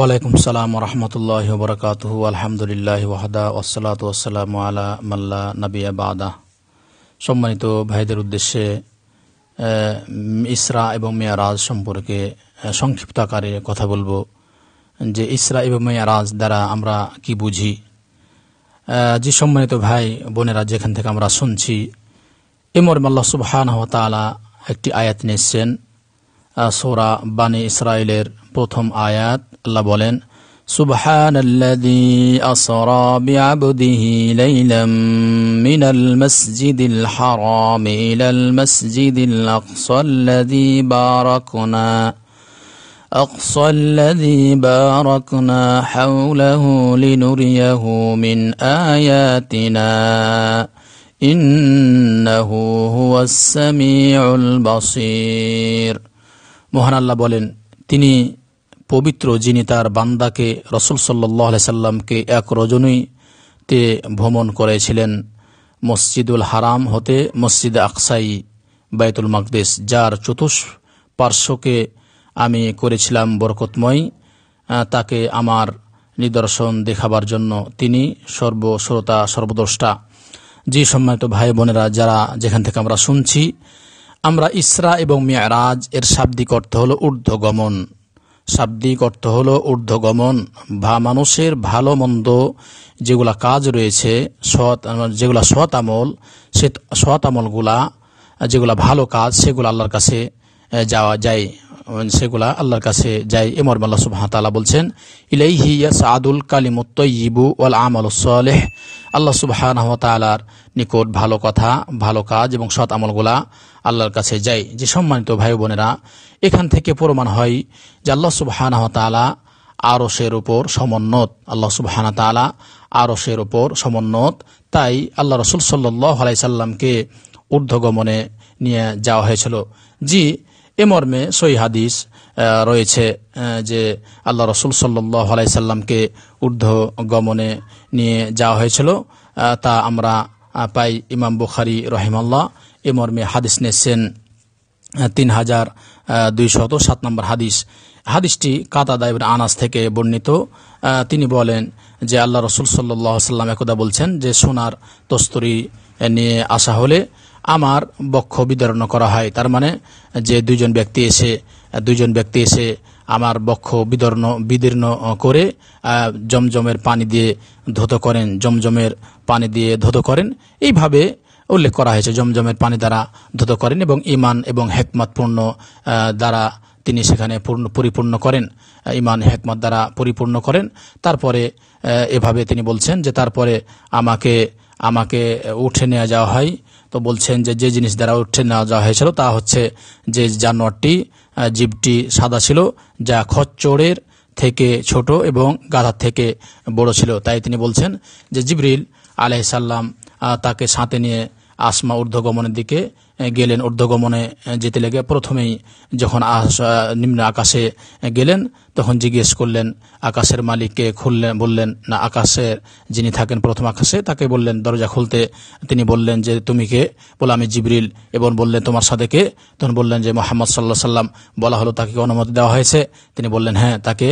ওয়ালাইকুম সালাম রহমতুল্লাহ বরকাত আলহামদুলিল্লাহ ওয়াহাদা ওসালাত ওসালাম আলা মাল্লা নবিয়া বাদা সম্মানিত ভাইদের উদ্দেশ্যে ইসরা এবং মেয়ারাজ সম্পর্কে সংক্ষিপ্ত আকারে কথা বলবো যে ইসরা এবং মেয়ারাজ দ্বারা আমরা কি বুঝি যে সম্মানিত ভাই বোনেরা যেখান থেকে আমরা শুনছি এমর মাল্লা সুবহান হতালা একটি আয়াত নিয়েছেন সোরা বানী ইসরায়েলের প্রথম আয়াত আল্লাহ বলেন سبحان الذي أسرى بعبده ليلا من المسجد الحرام إلى المسجد الأقصى الذي باركنا أقصى الذي باركنا حوله لنريه من آياتنا إنه هو السميع البصير مهنا الله بولن تني পবিত্র যিনি তার বান্দাকে রসুল সাল্লি সাল্লামকে এক রজনীতে ভ্রমণ করেছিলেন মসজিদুল হারাম হতে মসজিদ আকসাই বাইতুল মকদেশ যার চতুষ্পার্শ্বকে আমি করেছিলাম বরকতময় তাকে আমার নিদর্শন দেখাবার জন্য তিনি সর্বশ্রোতা সর্বদ্রষ্টা যে সম্মানিত ভাই বোনেরা যারা যেখান থেকে আমরা শুনছি আমরা ইসরা এবং মেয়ারাজ এর শাব্দিক অর্থ হল ঊর্ধ্বগমন শাব্দিক অর্থ হল ঊর্ধ্বগমন বা মানুষের ভালো মন্দ যেগুলা কাজ রয়েছে সৎ যেগুলা সৎ আমল সে সৎ আমলগুলা যেগুলা ভালো কাজ সেগুলো আল্লাহর কাছে যাওয়া যায় সেগুলা আল্লাহর কাছে যায় এমর মর্ম আল্লাহ সুবাহতালা বলছেন ইলাইহি সাদুল কালিমুত্তইবু ওয়াল আমল সালেহ আল্লাহ সুবাহতালার নিকট ভালো কথা ভালো কাজ এবং সৎ আমলগুলা আল্লাহর কাছে যায় যে সম্মানিত ভাই বোনেরা এখান থেকে প্রমাণ হয় যে আল্লাহ সুবাহতালা আরসের উপর সমন্নত আল্লাহ সুবাহানা তালা আরসের উপর সমন্নত তাই আল্লাহ রসুল সাল্লাহ আলাইসাল্লামকে সাল্লামকে ঊর্ধ্বগমনে নিয়ে যাওয়া হয়েছিল জি এ মর্মে সই হাদিস রয়েছে যে আল্লাহ রসুল সাল্লাহ আলাইসাল্লামকে ঊর্ধ্ব গমনে নিয়ে যাওয়া হয়েছিল তা আমরা পাই ইমাম বুখারি রহিমাল্লাহ এ মর্মে হাদিস নেছেন তিন হাজার দুইশত সাত নম্বর হাদিস হাদিসটি কাতা ইবন আনাস থেকে বর্ণিত তিনি বলেন যে আল্লাহ রসুল সাল্লাহ সাল্লাম একদা বলছেন যে সোনার তস্তরি নিয়ে আসা হলে আমার বক্ষ বিদরণ করা হয় তার মানে যে দুজন ব্যক্তি এসে দুজন ব্যক্তি এসে আমার বক্ষ বিদর্ণ বিদীর্ণ করে জমজমের পানি দিয়ে ধুত করেন জমজমের পানি দিয়ে ধুত করেন এইভাবে উল্লেখ করা হয়েছে জমজমের পানি দ্বারা ধুত করেন এবং ইমান এবং হেকমতপূর্ণ দ্বারা তিনি সেখানে পূর্ণ পরিপূর্ণ করেন ইমান হেকমত দ্বারা পরিপূর্ণ করেন তারপরে এভাবে তিনি বলছেন যে তারপরে আমাকে আমাকে উঠে নেওয়া যাওয়া হয় তো বলছেন যে যে জিনিস দ্বারা উঠে নেওয়া যাওয়া হয়েছিল তা হচ্ছে যে জানোয়ারটি জীবটি সাদা ছিল যা খচ্চরের থেকে ছোট এবং গাধার থেকে বড় ছিল তাই তিনি বলছেন যে জিবরিল আলাইসাল্লাম তাকে সাঁতে নিয়ে আসমা ঊর্ধ্বগমনের দিকে গেলেন ঊর্ধ্বগমনে যেতে লেগে প্রথমেই যখন আস নিম্ন আকাশে গেলেন তখন জিজ্ঞেস করলেন আকাশের মালিককে খুললেন বললেন না আকাশের যিনি থাকেন প্রথম আকাশে তাকে বললেন দরজা খুলতে তিনি বললেন যে তুমি কে বলে আমি জিবরিল এবং বললেন তোমার সাথে কে তখন বললেন যে মোহাম্মদ সাল্লাহ সাল্লাম বলা হলো তাকে অনুমতি দেওয়া হয়েছে তিনি বললেন হ্যাঁ তাকে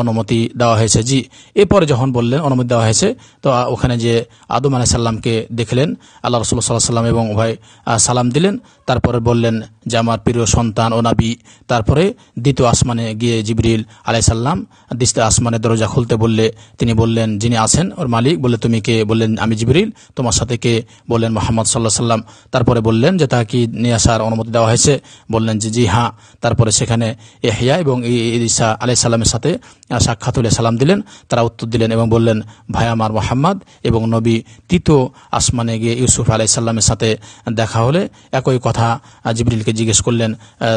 অনুমতি দেওয়া হয়েছে জি এরপরে যখন বললেন অনুমতি দেওয়া হয়েছে তো ওখানে যে আদম সাল্লামকে দেখলেন আল্লাহ রসুল্লাহ সাল্লাহ সাল্লাম এবং ভাই সালাম দিলেন তারপরে বললেন যে আমার প্রিয় সন্তান ও নাবি তারপরে দ্বিতীয় আসমানে গিয়ে জিবরিল আলাইসাল্লাম দৃষ্টি আসমানের দরজা খুলতে বললে তিনি বললেন যিনি আছেন ওর মালিক বলে তুমি কে বললেন আমি জিবরিল তোমার সাথে কে বললেন মোহাম্মদ সাল্লাহ সাল্লাম তারপরে বললেন যে তাকে নিয়ে আসার অনুমতি দেওয়া হয়েছে বললেন যে জি হ্যাঁ তারপরে সেখানে এহিয়া এবং ইসা আলাইসাল্লামের সাথে সাক্ষাৎ হলে সালাম দিলেন তারা উত্তর দিলেন এবং বললেন ভাই আমার মোহাম্মদ এবং নবী তিত আসমানে গিয়ে ইউসুফ আলাইসাল্লামের সাথে দেখা হলে একই কথা জিবরিলকে জিজ্ঞেস করলেন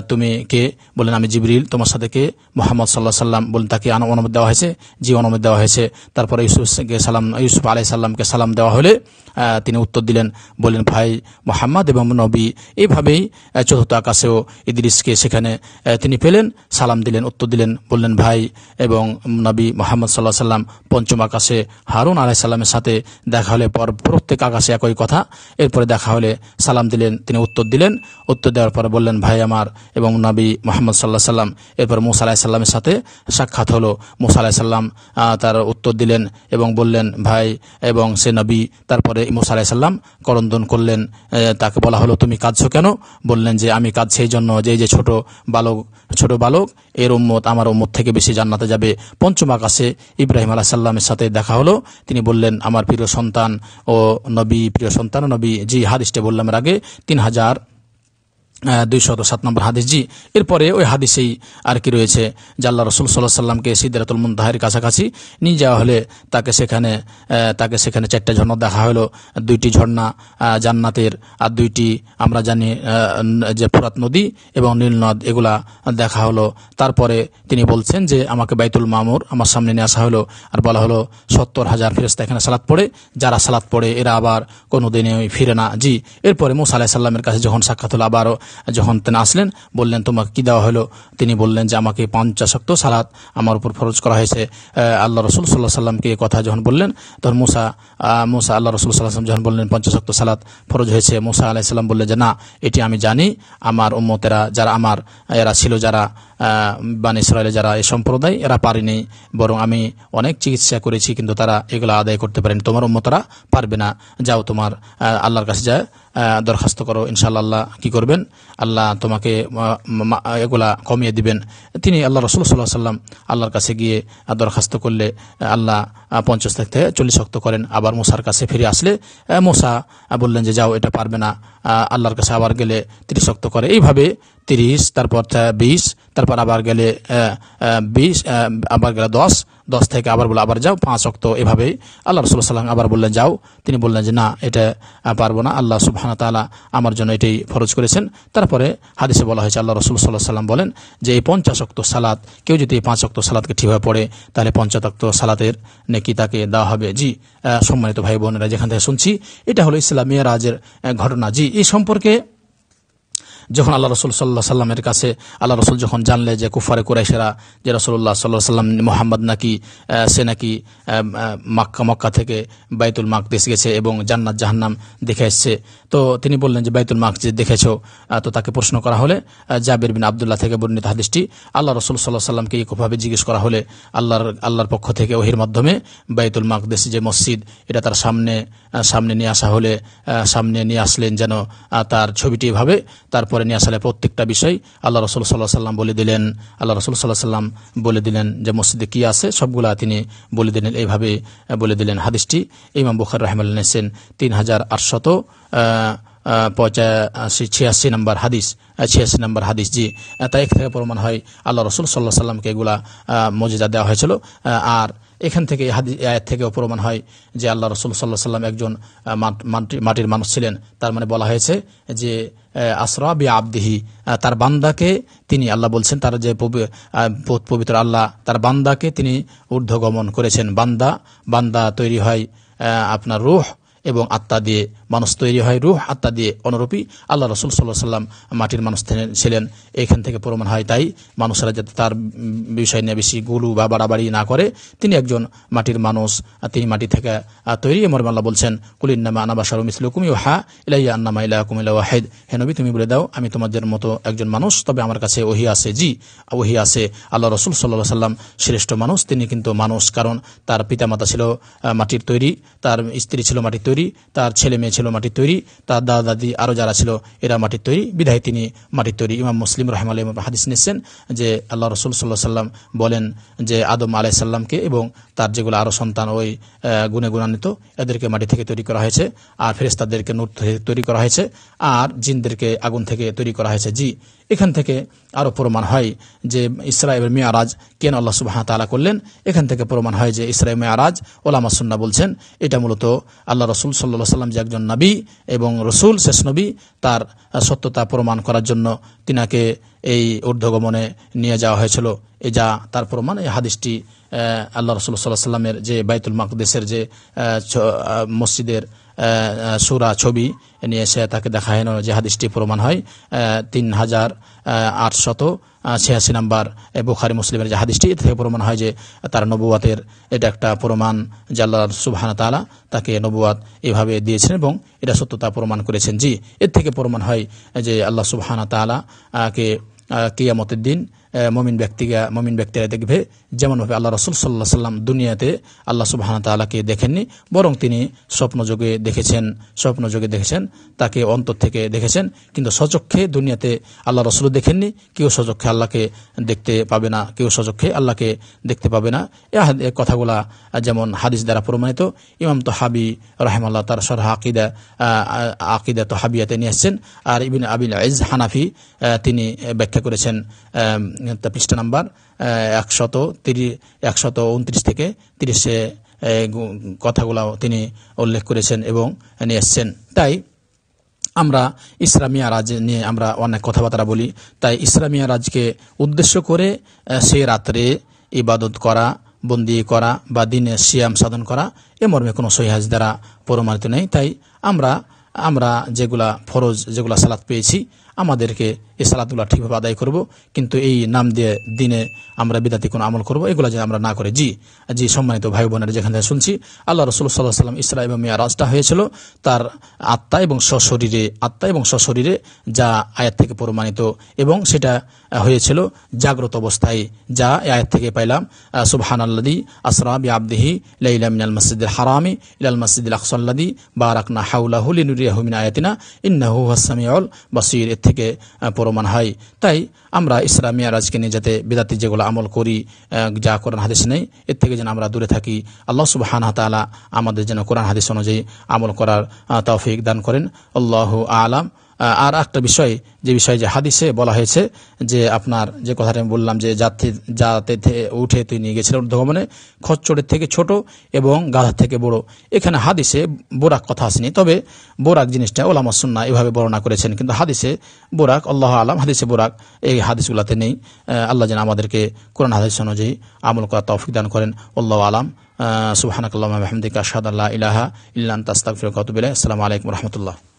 তুমি কে বললেন আমি জিবরিল তোমার সাথে কে মোহাম্মদ সাল্লাহ সাল্লাম বলেন তাকে অনুমতি দেওয়া হয়েছে জি অনুমতি দেওয়া হয়েছে তারপরে ইউসুফকে সালাম ইউসুফ আলাইসাল্লামকে সালাম দেওয়া হলে তিনি উত্তর দিলেন বললেন ভাই মোহাম্মদ এবং নবী এইভাবেই চতুর্থ আকাশেও ইদ্রিসকে সেখানে তিনি পেলেন সালাম দিলেন উত্তর দিলেন বললেন ভাই এবং নবী মোহাম্মদ সাল্লাহ সাল্লাম পঞ্চম আকাশে হারুন আলাই সাল্লামের সাথে দেখা হলে পর প্রত্যেক আকাশে একই কথা এরপরে দেখা হলে সালাম দিলেন তিনি উত্তর দিলেন উত্তর দেওয়ার পরে বললেন ভাই আমার এবং নবী মোহাম্মদ সাল্লাহ সাল্লাম এরপর মুসা আলাহি সাল্লামের সাথে সাক্ষাৎ হলো মুসা আলাহি সাল্লাম তার উত্তর দিলেন এবং বললেন ভাই এবং সে নবী তারপরে মুসা আলাহি সাল্লাম করন্দন করলেন তাকে বলা হলো তুমি কাঁদছ কেন বললেন যে আমি কাঁদছি এই জন্য যে যে ছোট বালক ছোট বালক লোক এর উম্মত আমার উম্মত থেকে বেশি জান্নাতে যাবে পঞ্চম আকাশে ইব্রাহিম আলাহ সাল্লামের সাথে দেখা হলো তিনি বললেন আমার প্রিয় সন্তান ও নবী প্রিয় সন্তান নবী জি হাদিসটা বললাম আগে তিন হাজার দুইশত সাত নম্বর হাদিস জি এরপরে ওই হাদিসেই আর কি রয়েছে যে আল্লাহ রসুল সাল্লাহ সাল্লামকে সিদ্ধারাতুল মুন্দাহের কাছাকাছি নিয়ে যাওয়া হলে তাকে সেখানে তাকে সেখানে চারটা ঝর্ণা দেখা হলো দুইটি ঝর্ণা জান্নাতের আর দুইটি আমরা জানি যে ফোরাত নদী এবং নীলনদ এগুলা দেখা হলো তারপরে তিনি বলছেন যে আমাকে বাইতুল মামুর আমার সামনে নিয়ে আসা হলো আর বলা হলো সত্তর হাজার ফেরস্তা এখানে সালাত পড়ে যারা সালাত পড়ে এরা আবার কোনো দিনে ফিরে না জি এরপরে মুসা আলাহিসাল্লামের কাছে যখন সাক্ষাৎ হলো আবারও যখন তিনি আসলেন বললেন তোমাকে কি দেওয়া হলো তিনি বললেন যে আমাকে পঞ্চাশক্ত সালাত আমার উপর ফরজ করা হয়েছে আল্লাহ রসুল সাল্লাহ সাল্লামকে কথা যখন বললেন তখন মুসা মুসা আল্লাহ রসুল সাল্লাহাম যখন বললেন পঞ্চাশক্ত সালাত ফরজ হয়েছে মুসা আলাইসাল্লাম বললেন যে না এটি আমি জানি আমার উম্মতেরা যারা আমার এরা ছিল যারা বান ইসরায়েলে যারা এই সম্প্রদায় এরা পারেনি বরং আমি অনেক চিকিৎসা করেছি কিন্তু তারা এগুলো আদায় করতে পারেন তোমার উম্মতরা পারবে না যাও তোমার আল্লাহর কাছে যায় দরখাস্ত করো ইনশাল্লাহ কি কী করবেন আল্লাহ তোমাকে এগুলা কমিয়ে দিবেন তিনি আল্লাহ রসুল সাল্লাহ সাল্লাম আল্লাহর কাছে গিয়ে দরখাস্ত করলে আল্লাহ পঞ্চাশ থেকে চল্লিশ শক্ত করেন আবার মোসার কাছে ফিরে আসলে মোসা বললেন যে যাও এটা পারবে না আল্লাহর কাছে আবার গেলে ত্রিশক্ত করে এইভাবে তিরিশ তারপর বিশ তারপর আবার গেলে বিশ আবার গেলে দশ দশ থেকে আবার বলে আবার যাও পাঁচ অক্ত এভাবেই আল্লাহ রসুল সাল্লাম আবার বললেন যাও তিনি বললেন যে না এটা পারবো না আল্লাহ সুবাহানা তালা আমার জন্য এটাই ফরজ করেছেন তারপরে হাদিসে বলা হয়েছে আল্লাহ রসুল সাল্লাহ সাল্লাম বলেন যে এই পঞ্চাশ অক্ত সালাদ কেউ যদি এই পাঁচ অক্ত সালাদকে ঠিকভাবে পড়ে তাহলে পঞ্চাতক্ত সালাতের নেকি তাকে দেওয়া হবে জি সম্মানিত ভাই বোনেরা যেখান থেকে শুনছি এটা হলো ইসলামিয়া রাজের ঘটনা জি এই সম্পর্কে যখন আল্লাহ রসুল সাল্লাহ সাল্লামের কাছে আল্লাহ রসুল যখন জানলে যে কুফারে কুরাইশেরা যে রসুল্লাহ সাল্লাহ সাল্লাম মোহাম্মদ নাকি সে নাকি মাক্কা মক্কা থেকে বাইতুল মাক দেশ গেছে এবং জান্নাত জাহান্নাম দেখে এসছে তো তিনি বললেন যে বাইতুল মাক যে দেখেছ তো তাকে প্রশ্ন করা হলে জাবির বিন আবদুল্লাহ থেকে বর্ণিত হাদিসটি আল্লাহ রসুল সাল্লাহ সাল্লামকে একভাবে জিজ্ঞেস করা হলে আল্লাহর আল্লাহর পক্ষ থেকে ওহির মাধ্যমে বাইতুল মাকদেশ যে মসজিদ এটা তার সামনে সামনে নিয়ে আসা হলে সামনে নিয়ে আসলেন যেন তার ছবিটি এভাবে তারপরে করে নিয়ে আসলে প্রত্যেকটা বিষয় আল্লাহ রসুল সাল্লাহ সাল্লাম বলে দিলেন আল্লাহ রসুল সাল্লাহ সাল্লাম বলে দিলেন যে মসজিদে কী আছে সবগুলা তিনি বলে দিলেন এইভাবে বলে দিলেন হাদিসটি ইমাম বুখার রহমান এসেন তিন হাজার আটশত পঁচাশি ছিয়াশি নম্বর হাদিস ছিয়াশি নম্বর হাদিস জি তাই থেকে প্রমাণ হয় আল্লাহ রসুল সাল্লাহ সাল্লামকে এগুলা মজিদা দেওয়া হয়েছিল আর এখান থেকে আয়াত থেকেও প্রমাণ হয় যে আল্লাহ রসুল সাল্লাহ সাল্লাম একজন মাটির মানুষ ছিলেন তার মানে বলা হয়েছে যে আসরা বি আবদিহি তার বান্দাকে তিনি আল্লাহ বলছেন তার যে পবিত্র আল্লাহ তার বান্দাকে তিনি ঊর্ধ্বগমন করেছেন বান্দা বান্দা তৈরি হয় আপনার রুহ এবং আত্মা দিয়ে মানুষ তৈরি হয় রুহ আত্মা দিয়ে অনুরূপী আল্লাহ রসুল সাল্লাহ সাল্লাম মাটির মানুষ ছিলেন এখান থেকে প্রমাণ হয় তাই মানুষেরা যাতে তার বিষয় নিয়ে বেশি গুলু বা বাড়াবাড়ি না করে তিনি একজন মাটির মানুষ তিনি মাটি থেকে তৈরি মরম আল্লাহ বলছেন কুলিন্নামা আনাবা সরম ইসলুকুমি ও হা ইলাইয়া আন্নামা ইলাহ ইলা ওয়াহেদ হেনবি তুমি বলে দাও আমি তোমাদের মতো একজন মানুষ তবে আমার কাছে ওহি আছে জি ওহি আছে আল্লাহ রসুল সাল্লাহ সাল্লাম শ্রেষ্ঠ মানুষ তিনি কিন্তু মানুষ কারণ তার পিতামাতা ছিল মাটির তৈরি তার স্ত্রী ছিল মাটির তৈরি তৈরি তার ছেলে মেয়ে ছিল মাটির তৈরি তার দাদা দাদি আরও যারা ছিল এরা মাটির তৈরি বিধায় তিনি মাটির তৈরি ইমাম মুসলিম রহম আলী হাদিস নিচ্ছেন যে আল্লাহ রসুল সাল্লাহ সাল্লাম বলেন যে আদম আলাইসাল্লামকে এবং তার যেগুলো আরও সন্তান ওই গুণে গুণান্বিত এদেরকে মাটি থেকে তৈরি করা হয়েছে আর ফেরেস্তাদেরকে নূর তৈরি করা হয়েছে আর জিনদেরকে আগুন থেকে তৈরি করা হয়েছে জি এখান থেকে আরও প্রমাণ হয় যে ইসরায়েল মেয়ারাজ কেন আল্লাহ সুবাহ তালা করলেন এখান থেকে প্রমাণ হয় যে ইসরায়েল মেয়ারাজ ওলামা সুন্না বলছেন এটা মূলত আল্লাহ রসুল সাল্লা সাল্লাম যে একজন নবী এবং রসুল শেষ নবী তার সত্যতা প্রমাণ করার জন্য তিনাকে এই ঊর্ধ্বগমনে নিয়ে যাওয়া হয়েছিল এ যা তার প্রমাণ এই হাদিসটি আল্লাহ রসুল্লা সাল্লাহ সাল্লামের যে বাইতুল মাকদেশের যে মসজিদের সুরা ছবি নিয়ে সে তাকে দেখা হয় যে হাদিসটি প্রমাণ হয় তিন হাজার আটশত ছিয়াশি নাম্বার বুখারি মুসলিমের যে হাদিসটি এ থেকে প্রমাণ হয় যে তার নবুয়াতের এটা একটা প্রমাণ আল্লাহ সুবাহানা তালা তাকে নবুয়াত এভাবে দিয়েছেন এবং এটা সত্যতা প্রমাণ করেছেন জি এর থেকে প্রমাণ হয় যে আল্লাহ সুবাহানা তালাকে কিয়ামতের দিন মমিন ব্যক্তিকে মমিন ব্যক্তিরা দেখবে যেমনভাবে আল্লাহ রসুল সাল্লাহ সাল্লাম দুনিয়াতে আল্লাহ সুবাহান তাল্লাহকে দেখেননি বরং তিনি স্বপ্নযোগে দেখেছেন স্বপ্নযোগে দেখেছেন তাকে অন্তর থেকে দেখেছেন কিন্তু সচক্ষে দুনিয়াতে আল্লাহ রসুল দেখেননি কেউ সচক্ষে আল্লাহকে দেখতে পাবে না কেউ সচক্ষে আল্লাহকে দেখতে পাবে না এ কথাগুলা যেমন হাদিস দ্বারা প্রমাণিত ইমাম তো হাবি আল্লাহ তার সরহা আকিদা আকিদা তো হাবিয়াতে নিয়ে এসছেন আর ইবিন আবিল আইজ হানাফি তিনি ব্যাখ্যা করেছেন পৃষ্ঠা নাম্বার একশত তিরিশ একশত উনত্রিশ থেকে তিরিশে কথাগুলো তিনি উল্লেখ করেছেন এবং নিয়ে এসছেন তাই আমরা ইসলামিয়া রাজ নিয়ে আমরা অনেক কথাবার্তা বলি তাই ইসলামিয়া রাজকে উদ্দেশ্য করে সে রাত্রে ইবাদত করা বন্দি করা বা দিনে সিয়াম সাধন করা এ মর্মে কোনো সহিহাজ দ্বারা প্রমাণিত নেই তাই আমরা আমরা যেগুলা ফরজ যেগুলা সালাত পেয়েছি আমাদেরকে এই সালাদুল্লাহ ঠিকভাবে আদায় করব কিন্তু এই নাম দিয়ে দিনে আমরা বিদাতি কোনো আমল করব এগুলো যে আমরা না করে জি জি সম্মানিত ভাই বোনের যেখানে শুনছি আল্লাহ রসুল সাল্লাহ সাল্লাম ইসরা এবং রাজটা হয়েছিল তার আত্মা এবং সশরীরে আত্মা এবং সশরীরে যা আয়াত থেকে প্রমাণিত এবং সেটা হয়েছিল জাগ্রত অবস্থায় যা আয়াত থেকে পাইলাম সুবহান আল্লাদি আসরাবি আবদিহি লাইলামিনাল মসজিদের হারামি ইলাল মসজিদুল হাউলাহুল ইনুরিয়া হাউলাহুলিনুরিয়াহমিন আয়াতিনা ইন্নাহু অল বাসির এর থেকে প্রমাণ হয় তাই আমরা ইসলাম রাজকে নিয়ে যাতে বেদাতি যেগুলো আমল করি যা কোরআন হাদিস নেই এর থেকে যেন আমরা দূরে থাকি আল্লাহ সুবাহান তালা আমাদের যেন কোরআন হাদিস অনুযায়ী আমল করার তৌফিক দান করেন আল্লাহ আলাম আর একটা বিষয় যে বিষয় যে হাদিসে বলা হয়েছে যে আপনার যে কথাটা আমি বললাম যে যাত্রী যাতে উঠে তুই নিয়ে গেছিলেন ঊর্ধ্বগমনে খচ্চরের থেকে ছোট এবং গাধার থেকে বড় এখানে হাদিসে বোরাক কথা আসেনি তবে বোরাক জিনিসটা ওলামা সুন্না এভাবে বর্ণনা করেছেন কিন্তু হাদিসে বোরাক আল্লাহ আলাম হাদিসে বোরাক এই হাদিসগুলাতে নেই আল্লাহ যেন আমাদেরকে কোরআন হাদিস অনুযায়ী আমল করা তৌফিক দান করেন আল্লাহ আলাম সুবাহানকাল্লাহ আহমদিক সাদ আল্লাহ ইলাহা ইল্লান তাস্তাক কতবিল্লাহ আসসালামু আলাইকুম রহমতুল্লাহ